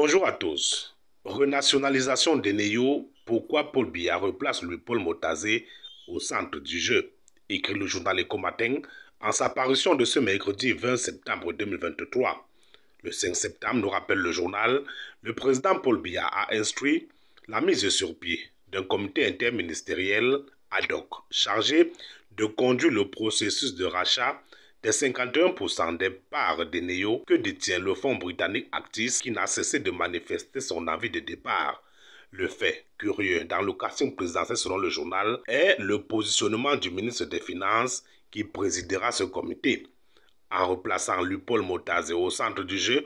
Bonjour à tous. Renationalisation de Néo. pourquoi Paul Biya replace louis Paul Motazé au centre du jeu écrit le journal Eco Matin en sa parution de ce mercredi 20 septembre 2023. Le 5 septembre, nous rappelle le journal, le président Paul Biya a instruit la mise sur pied d'un comité interministériel ad hoc chargé de conduire le processus de rachat des 51% des parts Neo que détient le fonds britannique Actis qui n'a cessé de manifester son avis de départ. Le fait curieux dans l'occasion présentée selon le journal est le positionnement du ministre des Finances qui présidera ce comité. En replaçant Paul Motazé au centre du jeu,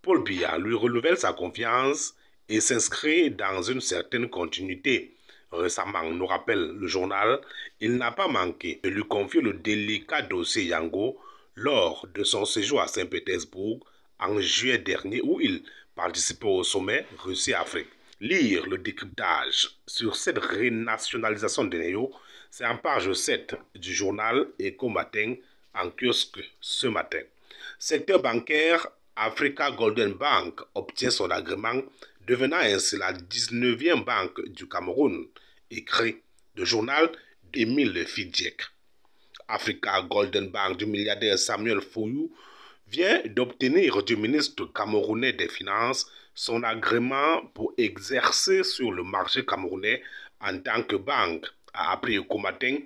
Paul Biya lui renouvelle sa confiance et s'inscrit dans une certaine continuité récemment, nous rappelle le journal, il n'a pas manqué de lui confier le délicat dossier Yango lors de son séjour à Saint-Pétersbourg en juillet dernier où il participait au sommet Russie-Afrique. Lire le décryptage sur cette renationalisation de NEO, c'est en page 7 du journal Eco Matin en kiosque ce matin. Secteur bancaire, Africa Golden Bank obtient son agrément, devenant ainsi la 19e banque du Cameroun, écrit le journal d'Emile Fidjek. Africa Golden Bank du milliardaire Samuel Fouyou vient d'obtenir du ministre camerounais des Finances son agrément pour exercer sur le marché camerounais en tant que banque, a appris au matin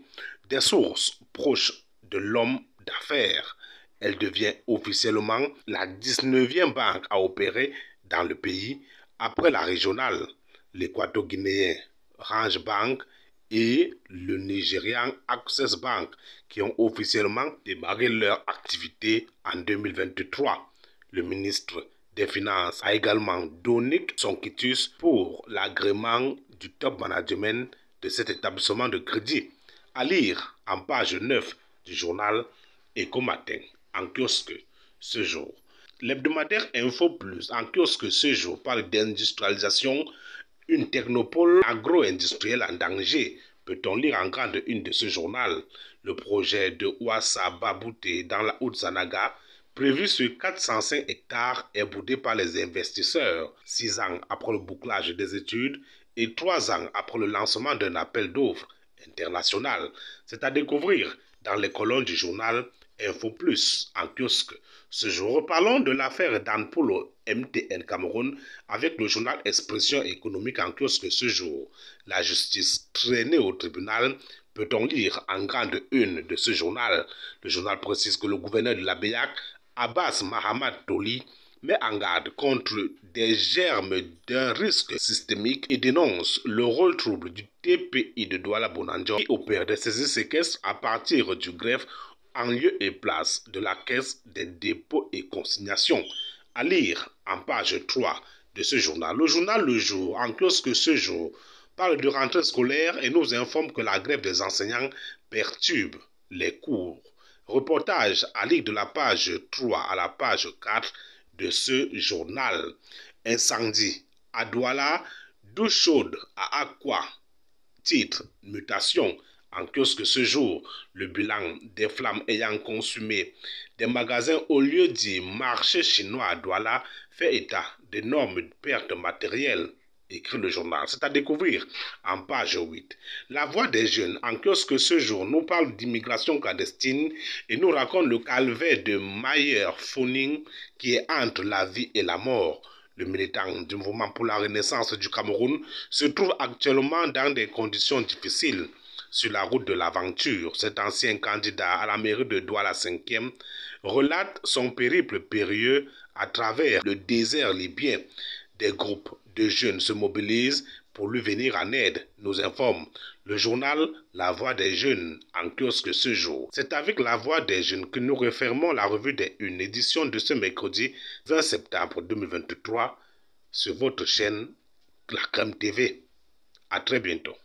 des sources proches de l'homme d'affaires elle devient officiellement la 19e banque à opérer dans le pays après la régionale, l'équato-guinéen Range Bank et le Nigérian Access Bank qui ont officiellement démarré leur activité en 2023. Le ministre des Finances a également donné son quittus pour l'agrément du top management de cet établissement de crédit à lire en page 9 du journal Eco Matin en kiosque ce jour. L'hebdomadaire Info Plus en kiosque ce jour parle d'industrialisation, une technopole agro-industrielle en danger. Peut-on lire en grande une de ce journal le projet de Ouassa Babouté dans la haute zanaga prévu sur 405 hectares est boudé par les investisseurs. Six ans après le bouclage des études et trois ans après le lancement d'un appel d'offres international, c'est à découvrir dans les colonnes du journal Info Plus en kiosque. Ce jour, parlons de l'affaire d'Anpolo, MTN Cameroun, avec le journal Expression économique en kiosque ce jour. La justice traînée au tribunal, peut-on lire en grande une de ce journal. Le journal précise que le gouverneur de la BEAC, Abbas Mahamad Toli, met en garde contre des germes d'un risque systémique et dénonce le rôle trouble du TPI de Douala Bonanjo qui opère des saisies séquestres à partir du greffe en lieu et place de la Caisse des dépôts et consignations. À lire en page 3 de ce journal. Le journal Le Jour en plus que ce jour parle de rentrée scolaire et nous informe que la grève des enseignants perturbe les cours. Reportage à lire de la page 3 à la page 4 de ce journal. Incendie à Douala, douche chaude à Aqua. Titre Mutation en kiosque ce jour. Le bilan des flammes ayant consumé des magasins au lieu du marché chinois à Douala fait état d'énormes pertes matérielles écrit le journal. C'est à découvrir en page 8. La voix des jeunes en kiosque ce jour nous parle d'immigration clandestine et nous raconte le calvaire de Mayer Founing qui est entre la vie et la mort. Le militant du mouvement pour la renaissance du Cameroun se trouve actuellement dans des conditions difficiles sur la route de l'aventure. Cet ancien candidat à la mairie de Douala 5e relate son périple périlleux à travers le désert libyen. Des groupes de jeunes se mobilisent pour lui venir en aide, nous informe le journal La Voix des Jeunes en kiosque ce jour. C'est avec La Voix des Jeunes que nous refermons la revue des Une édition de ce mercredi 20 septembre 2023 sur votre chaîne La Crème TV. À très bientôt.